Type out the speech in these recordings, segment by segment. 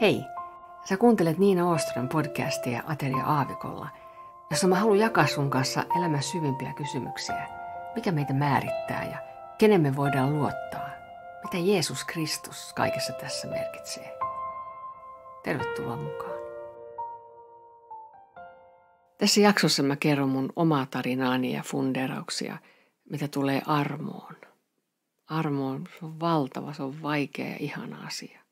Hei, sä kuuntelet Niina Oostron podcastia Ateria Aavikolla, jossa mä haluan jakaa sun kanssa elämän syvimpiä kysymyksiä. Mikä meitä määrittää ja kenen me voidaan luottaa? Mitä Jeesus Kristus kaikessa tässä merkitsee? Tervetuloa mukaan. Tässä jaksossa mä kerron mun omaa tarinaani ja funderauksia, mitä tulee armoon. Armo on, se on valtava, se on vaikea ja ihana asia.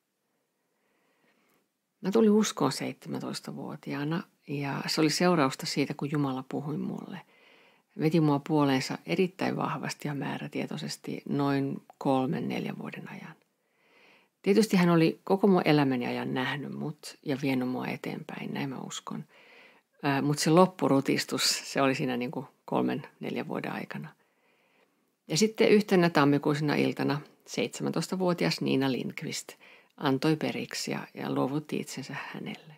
Mä tulin uskoon 17-vuotiaana ja se oli seurausta siitä, kun Jumala puhui mulle. Veti mua puoleensa erittäin vahvasti ja määrätietoisesti noin kolmen, neljän vuoden ajan. Tietysti hän oli koko mun elämäni ajan nähnyt mut ja vienyt mua eteenpäin, näin mä uskon. Mutta se loppurutistus, se oli siinä niin kuin kolmen, neljän vuoden aikana. Ja sitten yhtenä tammikuisena iltana 17-vuotias Niina Lindqvist – antoi periksi ja, ja luovutti itsensä hänelle.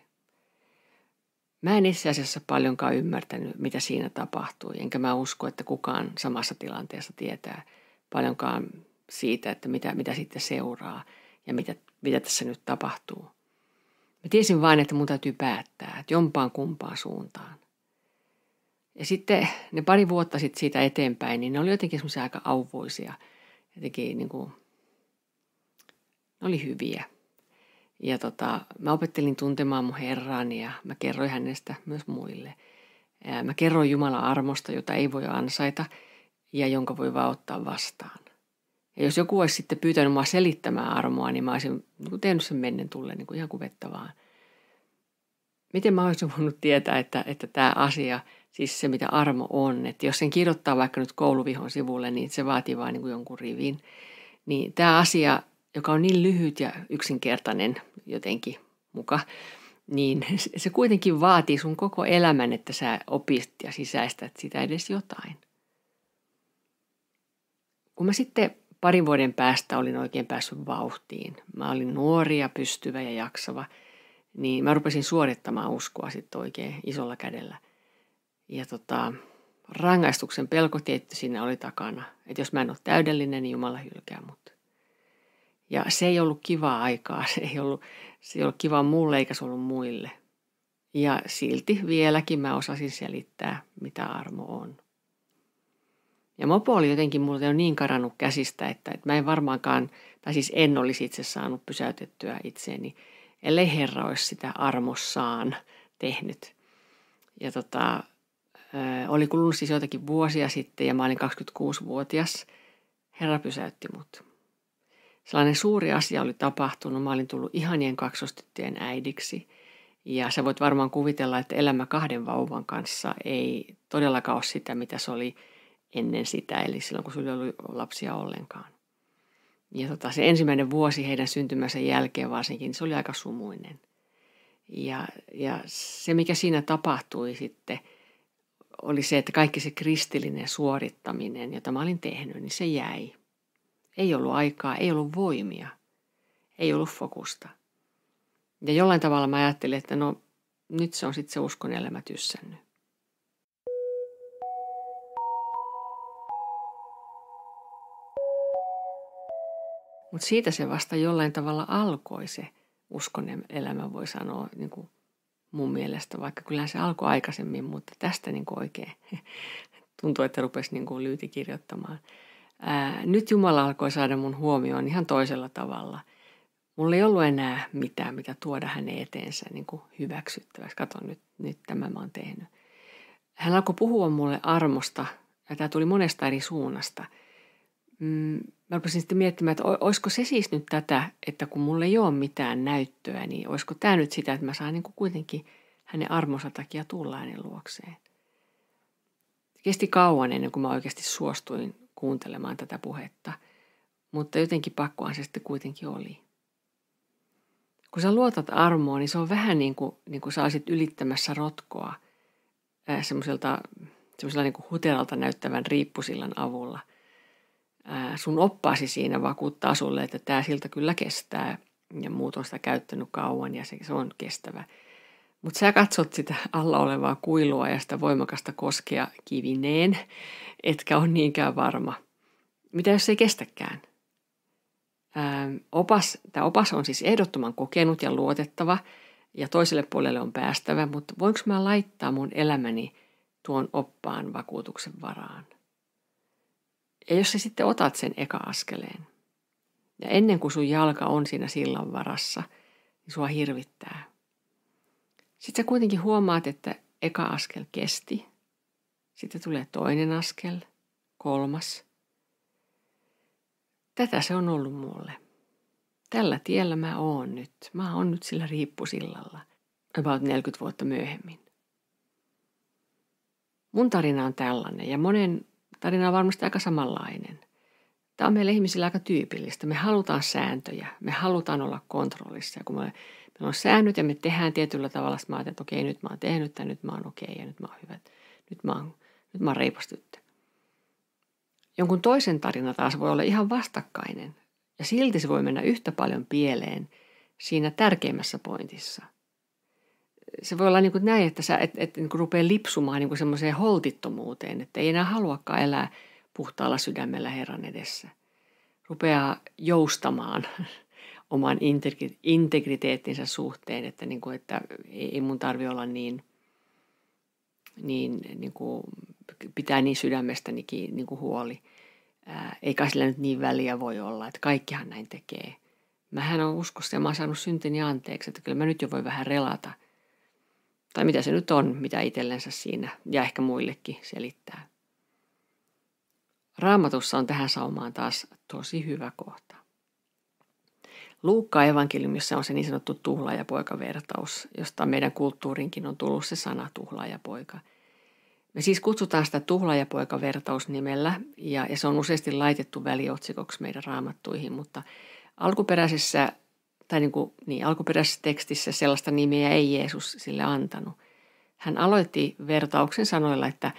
Mä en itse asiassa paljonkaan ymmärtänyt, mitä siinä tapahtui, enkä mä usko, että kukaan samassa tilanteessa tietää paljonkaan siitä, että mitä, mitä sitten seuraa ja mitä, mitä tässä nyt tapahtuu. Mä tiesin vain, että mun täytyy päättää, että jompaan kumpaan suuntaan. Ja sitten ne pari vuotta sitten siitä eteenpäin, niin ne oli jotenkin semmoisia aika auvoisia, jotenkin niin kuin ne oli hyviä. Ja tota, mä opettelin tuntemaan mun Herraani ja mä kerroin hänestä myös muille. Mä kerroin Jumalan armosta, jota ei voi ansaita ja jonka voi vaan ottaa vastaan. Ja jos joku olisi sitten pyytänyt mua selittämään armoa, niin mä olisin niin tehnyt sen mennen tulle niin kuin ihan kuvetta vaan. Miten mä olisin voinut tietää, että, että tämä asia, siis se mitä armo on, että jos sen kirjoittaa vaikka nyt kouluvihon sivulle, niin se vaatii vaan niin kuin jonkun rivin. Niin tämä asia joka on niin lyhyt ja yksinkertainen jotenkin muka, niin se kuitenkin vaatii sun koko elämän, että sä opit ja sisäistät sitä edes jotain. Kun mä sitten parin vuoden päästä olin oikein päässyt vauhtiin, mä olin nuori ja pystyvä ja jaksava, niin mä rupesin suorittamaan uskoa sitten oikein isolla kädellä. Ja tota, rangaistuksen pelko tietty siinä oli takana, että jos mä en ole täydellinen, niin Jumala hylkää mut. Ja se ei ollut kivaa aikaa, se ei ollut, se ei ollut kivaa mulle eikä se ollut muille. Ja silti vieläkin mä osasin selittää, mitä armo on. Ja mopo oli jotenkin mulle jo niin karannut käsistä, että, että mä en varmaankaan, tai siis en olisi itse saanut pysäytettyä itseäni, ellei Herra olisi sitä armossaan tehnyt. Ja tota, oli kulunut siis joitakin vuosia sitten ja mä olin 26-vuotias. Herra pysäytti mut sellainen suuri asia oli tapahtunut. Mä olin tullut ihanien kaksostyttöjen äidiksi. Ja sä voit varmaan kuvitella, että elämä kahden vauvan kanssa ei todellakaan ole sitä, mitä se oli ennen sitä, eli silloin kun sulla oli lapsia ollenkaan. Ja tota, se ensimmäinen vuosi heidän syntymänsä jälkeen varsinkin, niin se oli aika sumuinen. Ja, ja se, mikä siinä tapahtui sitten, oli se, että kaikki se kristillinen suorittaminen, jota mä olin tehnyt, niin se jäi. Ei ollut aikaa, ei ollut voimia, ei ollut fokusta. Ja jollain tavalla mä ajattelin, että no nyt se on sitten se uskon elämä tyssännyt. Mutta siitä se vasta jollain tavalla alkoi se uskon elämä, voi sanoa niin kuin mun mielestä, vaikka kyllähän se alkoi aikaisemmin, mutta tästä niin kuin oikein tuntuu, että rupesi niin kuin lyyti kirjoittamaan – ää, nyt Jumala alkoi saada mun huomioon ihan toisella tavalla. Mulla ei ollut enää mitään, mitä tuoda hänen eteensä niin kuin hyväksyttäväksi. Kato, nyt, nyt tämä mä oon tehnyt. Hän alkoi puhua mulle armosta, ja tämä tuli monesta eri suunnasta. Mm, mä rupesin sitten miettimään, että olisiko se siis nyt tätä, että kun mulla ei ole mitään näyttöä, niin olisiko tämä nyt sitä, että mä saan niin kuin kuitenkin hänen armonsa takia tulla hänen luokseen. Kesti kauan ennen kuin mä oikeasti suostuin kuuntelemaan tätä puhetta, mutta jotenkin pakkohan se sitten kuitenkin oli. Kun sä luotat armoon, niin se on vähän niin kuin, niin kuin sä olisit ylittämässä rotkoa äh, semmoiselta semmoisella niin huteralta näyttävän riippusillan avulla. Ää, äh, sun oppaasi siinä vakuuttaa sulle, että tämä silta kyllä kestää ja muut on sitä käyttänyt kauan ja se, se on kestävä. Mutta sä katsot sitä alla olevaa kuilua ja sitä voimakasta koskea kivineen, etkä ole niinkään varma. Mitä jos ei kestäkään? Ähm, opas, tämä opas on siis ehdottoman kokenut ja luotettava ja toiselle puolelle on päästävä, mutta voinko mä laittaa mun elämäni tuon oppaan vakuutuksen varaan? Ja jos sä sitten otat sen eka askeleen, ja ennen kuin sun jalka on siinä sillan varassa, niin sua hirvittää – sitten sä kuitenkin huomaat, että eka askel kesti. Sitten tulee toinen askel, kolmas. Tätä se on ollut mulle. Tällä tiellä mä oon nyt. Mä oon nyt sillä riippusillalla. About 40 vuotta myöhemmin. Mun tarina on tällainen ja monen tarina on varmasti aika samanlainen. Tämä on meille ihmisillä aika tyypillistä. Me halutaan sääntöjä, me halutaan olla kontrollissa. Ja kun me Meillä on säännöt ja me tehdään tietyllä tavalla. Sitten mä että okei, nyt mä oon tehnyt tämän, nyt mä oon okei ja nyt mä oon hyvä. Nyt mä oon, nyt mä oon Jonkun toisen tarina taas voi olla ihan vastakkainen. Ja silti se voi mennä yhtä paljon pieleen siinä tärkeimmässä pointissa. Se voi olla niin kuin näin, että sä et, et niin kuin rupeaa lipsumaan niin kuin semmoiseen holtittomuuteen, että ei enää haluakaan elää puhtaalla sydämellä Herran edessä. Rupeaa joustamaan oman integriteettinsä suhteen, että, niin kuin, että ei mun tarvi olla niin, niin, niin kuin, pitää niin sydämestäni niin kuin huoli. Ää, eikä sillä nyt niin väliä voi olla, että kaikkihan näin tekee. Mähän on uskossa ja mä oon saanut syntini anteeksi, että kyllä mä nyt jo voi vähän relata. Tai mitä se nyt on, mitä itsellensä siinä ja ehkä muillekin selittää. Raamatussa on tähän saumaan taas tosi hyvä kohta. Luukka evankeliumissa on se niin sanottu tuhlaajapoikavertaus, josta meidän kulttuurinkin on tullut se sana tuhlaajapoika. Me siis kutsutaan sitä nimellä ja, ja se on useasti laitettu väliotsikoksi meidän raamattuihin, mutta alkuperäisessä tai niin kuin, niin, alkuperäisessä tekstissä sellaista nimeä ei Jeesus sille antanut. Hän aloitti vertauksen sanoilla, että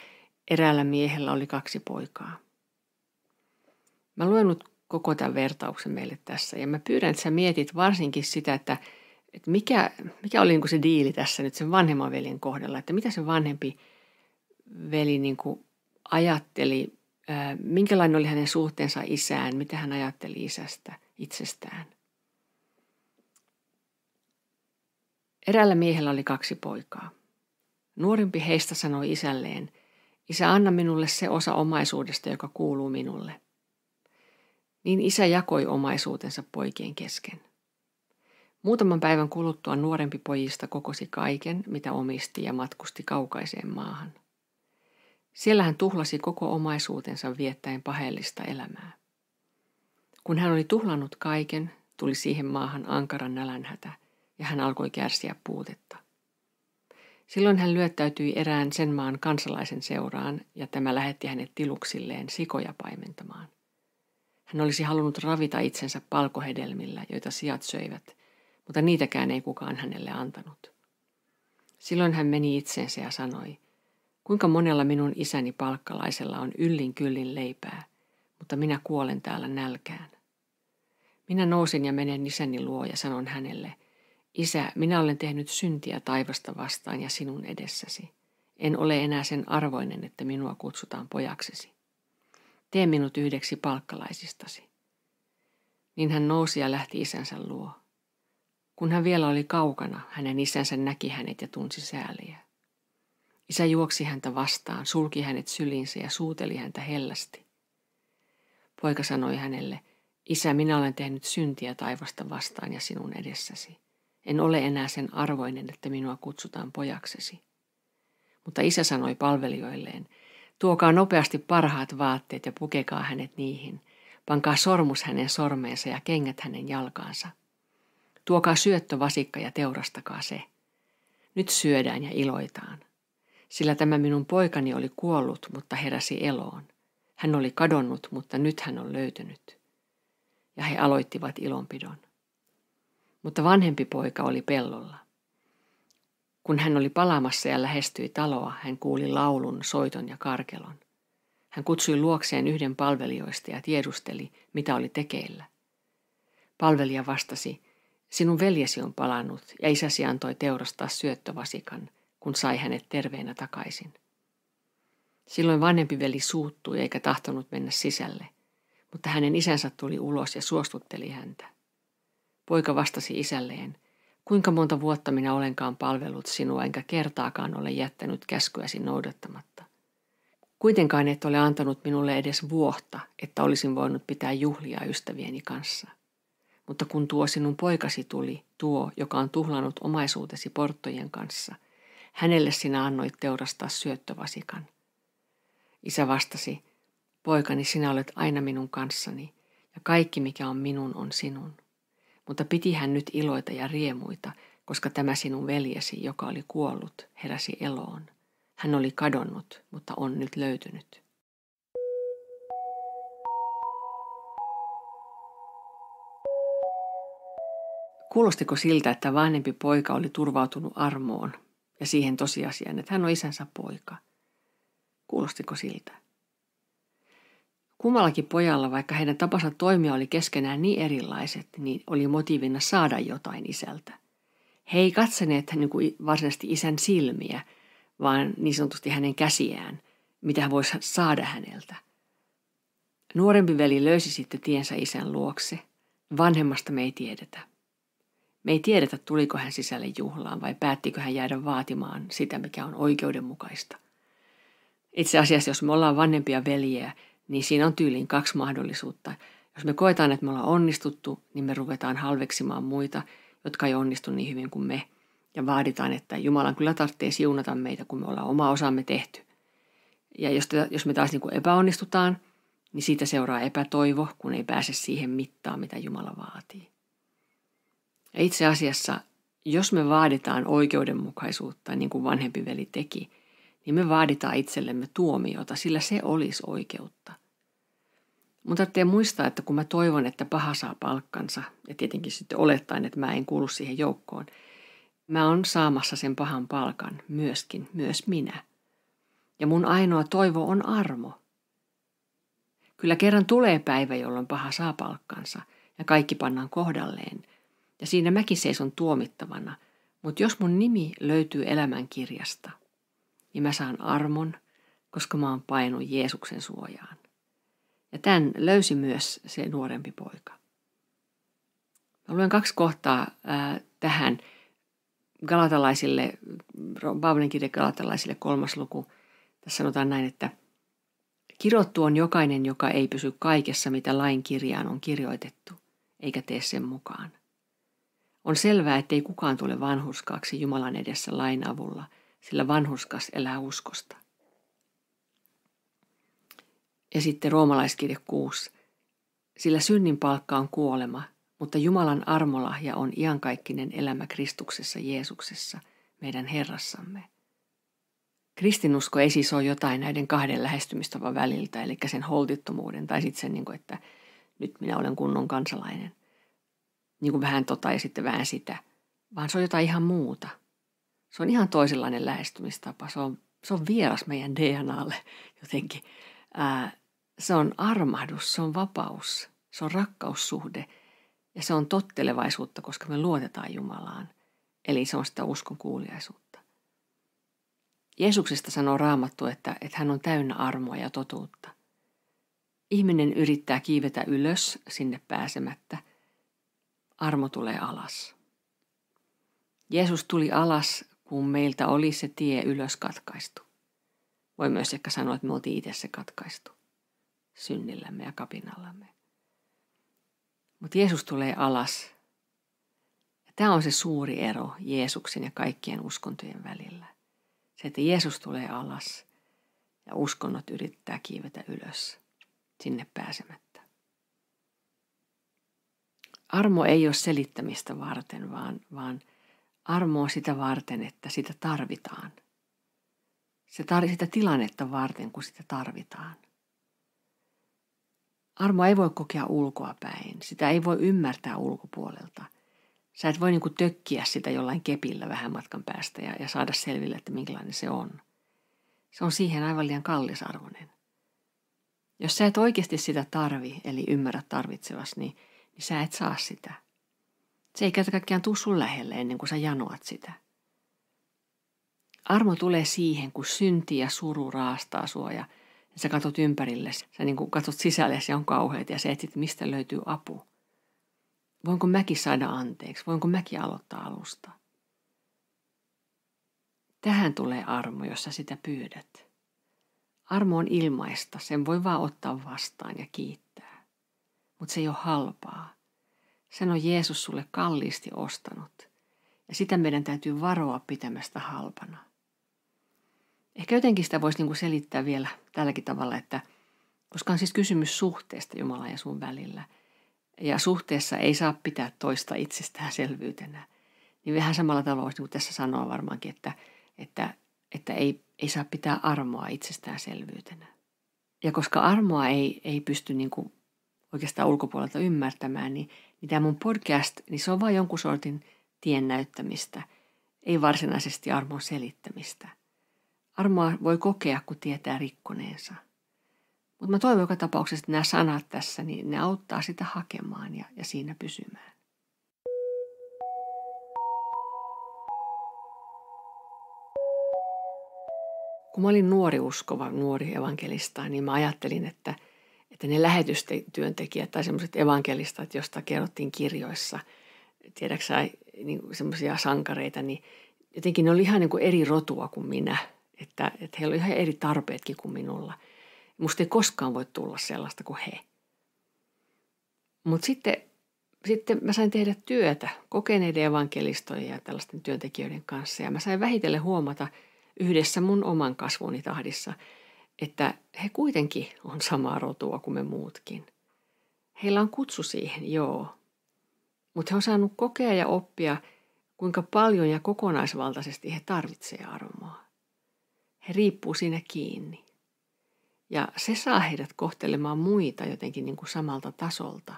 eräällä miehellä oli kaksi poikaa. Mä luen nyt koko tämän vertauksen meille tässä. Ja mä pyydän, että sä mietit varsinkin sitä, että, että mikä, mikä oli niin kuin se diili tässä nyt sen vanhemman veljen kohdalla, että mitä se vanhempi veli niin kuin ajatteli, minkälainen oli hänen suhteensa isään, mitä hän ajatteli isästä itsestään. Erällä miehellä oli kaksi poikaa. Nuorimpi heistä sanoi isälleen, isä anna minulle se osa omaisuudesta, joka kuuluu minulle – niin isä jakoi omaisuutensa poikien kesken. Muutaman päivän kuluttua nuorempi pojista kokosi kaiken, mitä omisti ja matkusti kaukaiseen maahan. Siellä hän tuhlasi koko omaisuutensa viettäen paheellista elämää. Kun hän oli tuhlannut kaiken, tuli siihen maahan ankaran nälänhätä ja hän alkoi kärsiä puutetta. Silloin hän lyöttäytyi erään sen maan kansalaisen seuraan ja tämä lähetti hänet tiluksilleen sikoja paimentamaan. Hän olisi halunnut ravita itsensä palkohedelmillä, joita sijat söivät, mutta niitäkään ei kukaan hänelle antanut. Silloin hän meni itseensä ja sanoi, kuinka monella minun isäni palkkalaisella on yllin kyllin leipää, mutta minä kuolen täällä nälkään. Minä nousin ja menen isäni luo ja sanon hänelle, Isä, minä olen tehnyt syntiä taivasta vastaan ja sinun edessäsi. En ole enää sen arvoinen, että minua kutsutaan pojaksesi tee minut yhdeksi palkkalaisistasi. Niin hän nousi ja lähti isänsä luo. Kun hän vielä oli kaukana, hänen isänsä näki hänet ja tunsi sääliä. Isä juoksi häntä vastaan, sulki hänet sylinsä ja suuteli häntä hellästi. Poika sanoi hänelle, isä, minä olen tehnyt syntiä taivasta vastaan ja sinun edessäsi. En ole enää sen arvoinen, että minua kutsutaan pojaksesi. Mutta isä sanoi palvelijoilleen, Tuokaa nopeasti parhaat vaatteet ja pukekaa hänet niihin. Pankaa sormus hänen sormeensa ja kengät hänen jalkaansa. Tuokaa syöttövasikka ja teurastakaa se. Nyt syödään ja iloitaan. Sillä tämä minun poikani oli kuollut, mutta heräsi eloon. Hän oli kadonnut, mutta nyt hän on löytynyt. Ja he aloittivat ilonpidon. Mutta vanhempi poika oli pellolla. Kun hän oli palaamassa ja lähestyi taloa, hän kuuli laulun, soiton ja karkelon. Hän kutsui luokseen yhden palvelijoista ja tiedusteli, mitä oli tekeillä. Palvelija vastasi, sinun veljesi on palannut ja isäsi antoi teurastaa syöttövasikan, kun sai hänet terveenä takaisin. Silloin vanhempi veli suuttui eikä tahtonut mennä sisälle, mutta hänen isänsä tuli ulos ja suostutteli häntä. Poika vastasi isälleen, kuinka monta vuotta minä olenkaan palvellut sinua, enkä kertaakaan ole jättänyt käskyäsi noudattamatta. Kuitenkaan et ole antanut minulle edes vuotta, että olisin voinut pitää juhlia ystävieni kanssa. Mutta kun tuo sinun poikasi tuli, tuo, joka on tuhlanut omaisuutesi porttojen kanssa, hänelle sinä annoit teurastaa syöttövasikan. Isä vastasi, poikani sinä olet aina minun kanssani, ja kaikki mikä on minun on sinun. Mutta piti hän nyt iloita ja riemuita, koska tämä sinun veljesi, joka oli kuollut, heräsi eloon. Hän oli kadonnut, mutta on nyt löytynyt. Kuulostiko siltä, että vanhempi poika oli turvautunut armoon ja siihen tosiasiaan, että hän on isänsä poika? Kuulostiko siltä? Kummallakin pojalla, vaikka heidän tapansa toimia oli keskenään niin erilaiset, niin oli motiivina saada jotain isältä. He ei katseneet niin kuin varsinaisesti isän silmiä, vaan niin sanotusti hänen käsiään, mitä hän voisi saada häneltä. Nuorempi veli löysi sitten tiensä isän luokse. Vanhemmasta me ei tiedetä. Me ei tiedetä, tuliko hän sisälle juhlaan vai päättikö hän jäädä vaatimaan sitä, mikä on oikeudenmukaista. Itse asiassa, jos me ollaan vanhempia veljiä, niin siinä on tyyliin kaksi mahdollisuutta. Jos me koetaan, että me ollaan onnistuttu, niin me ruvetaan halveksimaan muita, jotka ei onnistu niin hyvin kuin me. Ja vaaditaan, että Jumalan kyllä tarvitsee siunata meitä, kun me ollaan oma osamme tehty. Ja jos, jos me taas niin kuin epäonnistutaan, niin siitä seuraa epätoivo, kun ei pääse siihen mittaan, mitä Jumala vaatii. Ja itse asiassa, jos me vaaditaan oikeudenmukaisuutta, niin kuin vanhempi veli teki – ja niin me vaaditaan itsellemme tuomiota, sillä se olisi oikeutta. Mutta te muistaa, että kun mä toivon, että paha saa palkkansa, ja tietenkin sitten olettaen, että mä en kuulu siihen joukkoon, mä oon saamassa sen pahan palkan myöskin, myös minä. Ja mun ainoa toivo on armo. Kyllä kerran tulee päivä, jolloin paha saa palkkansa, ja kaikki pannaan kohdalleen. Ja siinä mäkin seison tuomittavana, mutta jos mun nimi löytyy elämänkirjasta, niin mä saan armon, koska mä oon painu Jeesuksen suojaan. Ja tämän löysi myös se nuorempi poika. Mä luen kaksi kohtaa ää, tähän galatalaisille, Paavalin kirja galatalaisille kolmas luku. Tässä sanotaan näin, että kirottu on jokainen, joka ei pysy kaikessa, mitä lain kirjaan on kirjoitettu, eikä tee sen mukaan. On selvää, ettei kukaan tule vanhuskaaksi Jumalan edessä lain avulla – sillä vanhuskas elää uskosta. Ja sitten roomalaiskirje 6. Sillä synnin palkka on kuolema, mutta Jumalan armolahja on iankaikkinen elämä Kristuksessa Jeesuksessa, meidän Herrassamme. Kristinusko ei siis ole jotain näiden kahden lähestymistavan väliltä, eli sen holtittomuuden tai sitten sen, niin kuin, että nyt minä olen kunnon kansalainen. Niin kuin vähän tota ja sitten vähän sitä, vaan se on jotain ihan muuta – se on ihan toisenlainen lähestymistapa. Se on, se on vieras meidän DNAlle jotenkin. Ää, se on armahdus, se on vapaus, se on rakkaussuhde ja se on tottelevaisuutta, koska me luotetaan Jumalaan. Eli se on sitä uskon kuuliaisuutta. Jeesuksesta sanoo raamattu, että, että hän on täynnä armoa ja totuutta. Ihminen yrittää kiivetä ylös sinne pääsemättä. Armo tulee alas. Jeesus tuli alas kun meiltä oli se tie ylös katkaistu. Voi myös ehkä sanoa, että me oltiin itse se katkaistu synnillämme ja kapinallamme. Mutta Jeesus tulee alas. Ja tämä on se suuri ero Jeesuksen ja kaikkien uskontojen välillä. Se, että Jeesus tulee alas ja uskonnot yrittää kiivetä ylös sinne pääsemättä. Armo ei ole selittämistä varten, vaan, vaan – armoa sitä varten, että sitä tarvitaan. Se tar- sitä tilannetta varten, kun sitä tarvitaan. Armoa ei voi kokea ulkoa päin. Sitä ei voi ymmärtää ulkopuolelta. Sä et voi niin tökkiä sitä jollain kepillä vähän matkan päästä ja, ja saada selville, että minkälainen se on. Se on siihen aivan liian kallisarvoinen. Jos sä et oikeasti sitä tarvi, eli ymmärrä tarvitsevasi, niin, niin sä et saa sitä – se ei kerta kaikkiaan tuu sun lähelle ennen kuin sä janoat sitä. Armo tulee siihen, kun synti ja suru raastaa sua ja sä katot ympärille, Sä niin kuin katot sisälle ja on kauheita ja sä etsit, mistä löytyy apu. Voinko mäkin saada anteeksi? Voinko mäkin aloittaa alusta? Tähän tulee armo, jos sä sitä pyydät. Armo on ilmaista, sen voi vaan ottaa vastaan ja kiittää. Mutta se ei ole halpaa. Sen on Jeesus sulle kalliisti ostanut, ja sitä meidän täytyy varoa pitämästä halpana. Ehkä jotenkin sitä voisi niin selittää vielä tälläkin tavalla, että koska on siis kysymys suhteesta Jumalan ja sun välillä, ja suhteessa ei saa pitää toista itsestäänselvyytenä, niin vähän samalla tavalla voisi niin tässä sanoa varmaankin, että, että, että ei, ei saa pitää armoa itsestäänselvyytenä. Ja koska armoa ei, ei pysty niin kuin oikeastaan ulkopuolelta ymmärtämään, niin, niin tämä mun podcast, niin se on vain jonkun sortin tien näyttämistä, ei varsinaisesti armon selittämistä. Armoa voi kokea, kun tietää rikkoneensa. Mutta mä toivon joka tapauksessa, että nämä sanat tässä, niin ne auttaa sitä hakemaan ja, ja siinä pysymään. Kun mä olin nuori uskova, nuori evankelista, niin mä ajattelin, että – että ne lähetystyöntekijät tai semmoiset evankelistat, josta kerrottiin kirjoissa, tiedäksä niin semmoisia sankareita, niin jotenkin ne oli ihan niin kuin eri rotua kuin minä. Että, että heillä oli ihan eri tarpeetkin kuin minulla. Musta ei koskaan voi tulla sellaista kuin he. Mutta sitten, sitten mä sain tehdä työtä kokeneiden evankelistojen ja tällaisten työntekijöiden kanssa. Ja mä sain vähitellen huomata yhdessä mun oman kasvuni tahdissa – että he kuitenkin on samaa rotua kuin me muutkin. Heillä on kutsu siihen, joo. Mutta he on saanut kokea ja oppia, kuinka paljon ja kokonaisvaltaisesti he tarvitsevat armoa. He riippuu siinä kiinni. Ja se saa heidät kohtelemaan muita jotenkin niin kuin samalta tasolta.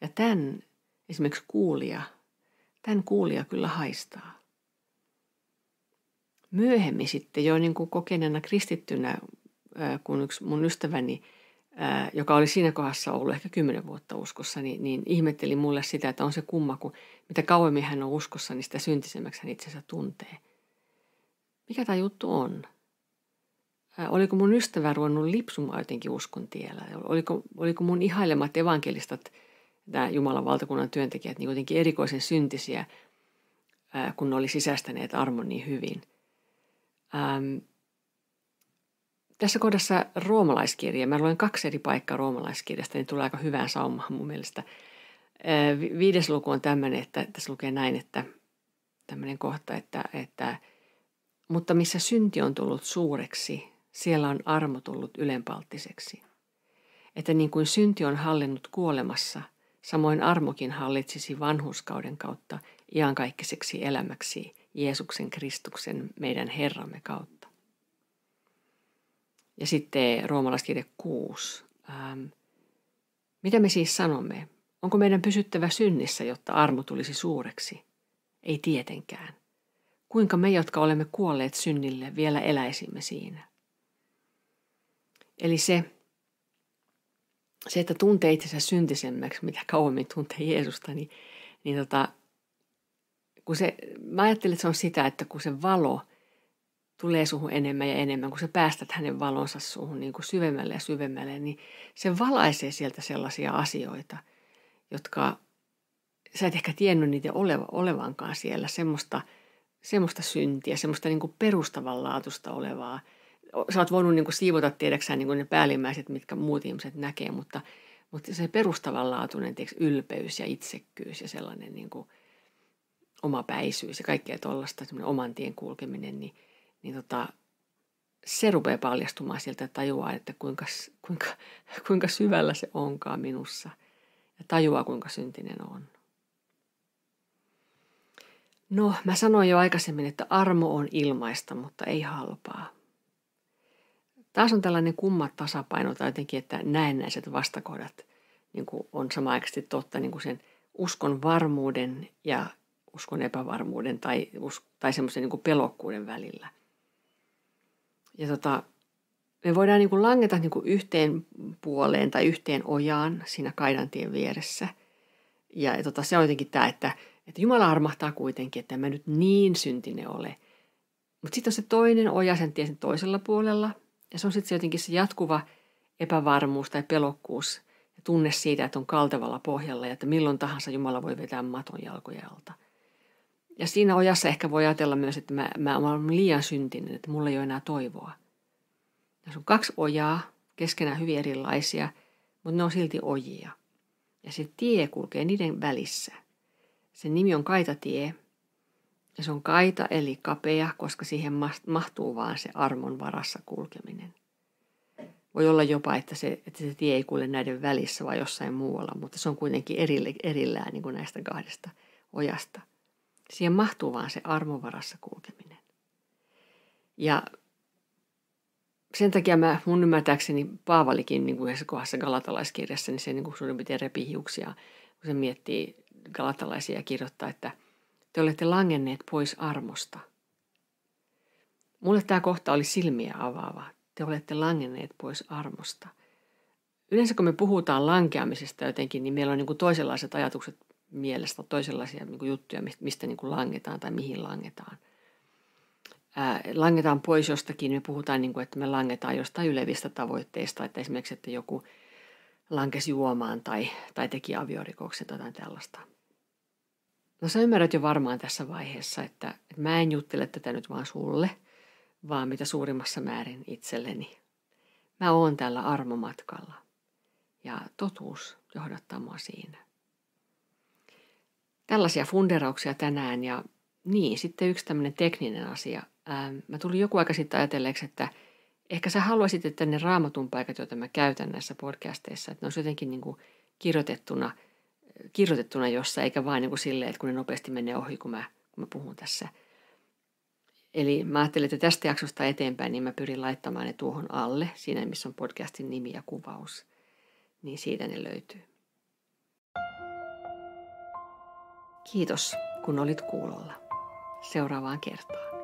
Ja tämän esimerkiksi kuulia, tämän kuulia kyllä haistaa. Myöhemmin sitten jo niin kuin kokeneena kristittynä kun yksi mun ystäväni, joka oli siinä kohdassa ollut ehkä kymmenen vuotta uskossa, niin, niin ihmetteli mulle sitä, että on se kumma, kun mitä kauemmin hän on uskossa, niin sitä syntisemmäksi hän itsensä tuntee. Mikä tämä juttu on? Oliko mun ystävä ruvennut lipsumaan jotenkin uskon tiellä? Oliko, oliko mun ihailemat evankelistat, nämä Jumalan valtakunnan työntekijät, niin jotenkin erikoisen syntisiä, kun ne oli sisäistäneet armon niin hyvin – Ähm, tässä kohdassa roomalaiskirja, mä luen kaksi eri paikkaa roomalaiskirjasta, niin tulee aika hyvään saumaan mun mielestä. Viides luku on tämmöinen, että tässä lukee näin, että tämmöinen kohta, että, että mutta missä synti on tullut suureksi, siellä on armo tullut ylenpalttiseksi. Että niin kuin synti on hallinnut kuolemassa, samoin armokin hallitsisi vanhuskauden kautta iankaikkiseksi elämäksi Jeesuksen Kristuksen meidän Herramme kautta. Ja sitten roomalaiskirje 6. Ähm, mitä me siis sanomme? Onko meidän pysyttävä synnissä, jotta armo tulisi suureksi? Ei tietenkään. Kuinka me, jotka olemme kuolleet synnille, vielä eläisimme siinä? Eli se, se että tuntee itsensä syntisemmäksi, mitä kauemmin tuntee Jeesusta, niin, niin tota, kun se, mä ajattelin, että se on sitä, että kun se valo – tulee suhun enemmän ja enemmän, kun sä päästät hänen valonsa suhun niin kuin syvemmälle ja syvemmälle, niin se valaisee sieltä sellaisia asioita, jotka sä et ehkä tiennyt niitä oleva, olevankaan siellä, semmoista, semmoista syntiä, semmoista niin kuin perustavanlaatusta olevaa. Sä oot voinut niin kuin siivota tiedäksään niin kuin ne päällimmäiset, mitkä muut ihmiset näkee, mutta, mutta se perustavanlaatuinen tiedätkö, ylpeys ja itsekkyys ja sellainen niin kuin omapäisyys ja kaikkea tuollaista, semmoinen oman tien kulkeminen, niin – niin tota, se rupeaa paljastumaan sieltä ja tajuaa, että kuinka, kuinka, kuinka syvällä se onkaan minussa. Ja tajuaa, kuinka syntinen on. No, mä sanoin jo aikaisemmin, että armo on ilmaista, mutta ei halpaa. Taas on tällainen kumma tasapaino tai jotenkin, että näennäiset vastakohdat niin kuin on samaaikaisesti totta niin kuin sen uskon varmuuden ja uskon epävarmuuden tai, tai semmoisen niin pelokkuuden välillä – ja tota, me voidaan niin kuin langeta niin kuin yhteen puoleen tai yhteen ojaan siinä kaidantien vieressä. Ja, tota, se on jotenkin tämä, että, että Jumala armahtaa kuitenkin, että mä nyt niin syntinen ole. Mutta sitten on se toinen oja sen tien sen toisella puolella. Ja se on sitten jotenkin se jatkuva epävarmuus tai pelokkuus ja tunne siitä, että on kaltevalla pohjalla ja että milloin tahansa Jumala voi vetää maton jalkojalta. alta – ja siinä ojassa ehkä voi ajatella myös, että mä, mä olen liian syntinen, että mulla ei ole enää toivoa. Tässä on kaksi ojaa, keskenään hyvin erilaisia, mutta ne on silti ojia. Ja se tie kulkee niiden välissä. Sen nimi on kaitatie. Ja se on kaita eli kapea, koska siihen mahtuu vaan se armon varassa kulkeminen. Voi olla jopa, että se, että se tie ei kulje näiden välissä vai jossain muualla, mutta se on kuitenkin eri, erillään niin kuin näistä kahdesta ojasta – Siihen mahtuu vaan se armovarassa kulkeminen. Ja sen takia mä, mun ymmärtääkseni Paavalikin niin kuin yhdessä kohdassa galatalaiskirjassa, niin se niin kuin suurin piirtein repii hiuksia, kun se miettii galatalaisia ja kirjoittaa, että te olette langenneet pois armosta. Mulle tämä kohta oli silmiä avaava. Te olette langenneet pois armosta. Yleensä kun me puhutaan lankeamisesta jotenkin, niin meillä on niin kuin toisenlaiset ajatukset mielestä toisenlaisia niin kuin juttuja, mistä niin kuin langetaan tai mihin langetaan. Ää, langetaan pois jostakin, me puhutaan, niin kuin, että me langetaan jostain ylevistä tavoitteista, että esimerkiksi, että joku lankesi juomaan tai, tai teki aviorikoksen tai jotain tällaista. No sä ymmärrät jo varmaan tässä vaiheessa, että, että mä en juttele tätä nyt vaan sulle, vaan mitä suurimmassa määrin itselleni. Mä oon tällä armomatkalla ja totuus johdattaa mua siinä. Tällaisia funderauksia tänään ja niin, sitten yksi tämmöinen tekninen asia. Ää, ähm, mä tulin joku aika sitten ajatelleeksi, että ehkä sä haluaisit, että ne raamatun paikat, joita mä käytän näissä podcasteissa, että ne olisi jotenkin niin kuin kirjoitettuna, kirjoitettuna jossa, eikä vain niin kuin silleen, että kun ne nopeasti menee ohi, kun mä, kun mä puhun tässä. Eli mä ajattelin, että tästä jaksosta eteenpäin, niin mä pyrin laittamaan ne tuohon alle, siinä missä on podcastin nimi ja kuvaus, niin siitä ne löytyy. Kiitos, kun olit kuulolla. Seuraavaan kertaan.